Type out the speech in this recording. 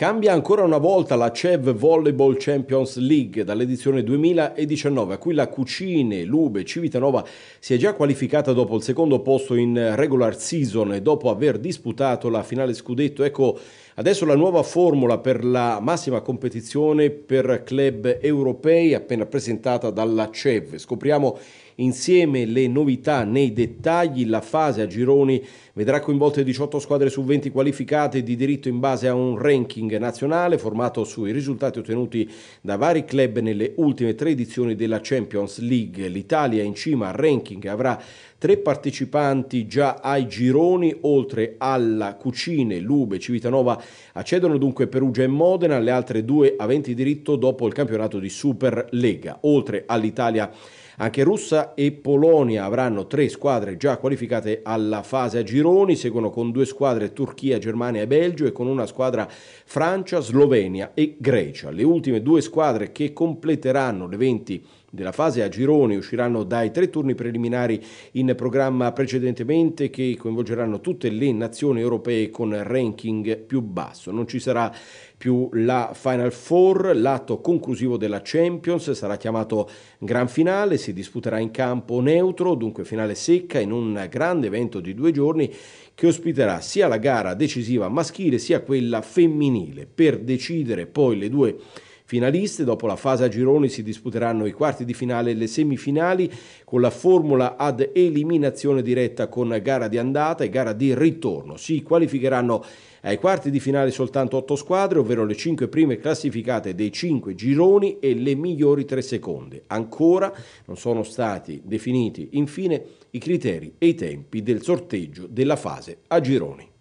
Cambia ancora una volta la CEV Volleyball Champions League dall'edizione 2019 a cui la Cucine, Lube, Civitanova si è già qualificata dopo il secondo posto in regular season e dopo aver disputato la finale scudetto. Ecco Adesso la nuova formula per la massima competizione per club europei appena presentata dalla CEV. Scopriamo insieme le novità nei dettagli. La fase a gironi vedrà coinvolte 18 squadre su 20 qualificate di diritto in base a un ranking nazionale formato sui risultati ottenuti da vari club nelle ultime tre edizioni della Champions League. L'Italia in cima al ranking avrà tre partecipanti già ai gironi, oltre alla Cucine, Lube, Civitanova accedono dunque Perugia e Modena, le altre due aventi diritto dopo il campionato di Super Lega, oltre all'Italia anche Russia e Polonia avranno tre squadre già qualificate alla fase a gironi, seguono con due squadre Turchia, Germania e Belgio e con una squadra Francia, Slovenia e Grecia. Le ultime due squadre che completeranno le 20 della fase a gironi usciranno dai tre turni preliminari in programma precedentemente che coinvolgeranno tutte le nazioni europee con ranking più basso. Non ci sarà più la Final Four, l'atto conclusivo della Champions sarà chiamato gran finale, si si disputerà in campo neutro, dunque finale secca, in un grande evento di due giorni che ospiterà sia la gara decisiva maschile sia quella femminile per decidere poi le due finaliste. Dopo la fase a gironi si disputeranno i quarti di finale e le semifinali con la formula ad eliminazione diretta con gara di andata e gara di ritorno. Si qualificheranno ai quarti di finale soltanto otto squadre, ovvero le cinque prime classificate dei cinque gironi e le migliori tre seconde. Ancora non sono stati definiti infine i criteri e i tempi del sorteggio della fase a gironi.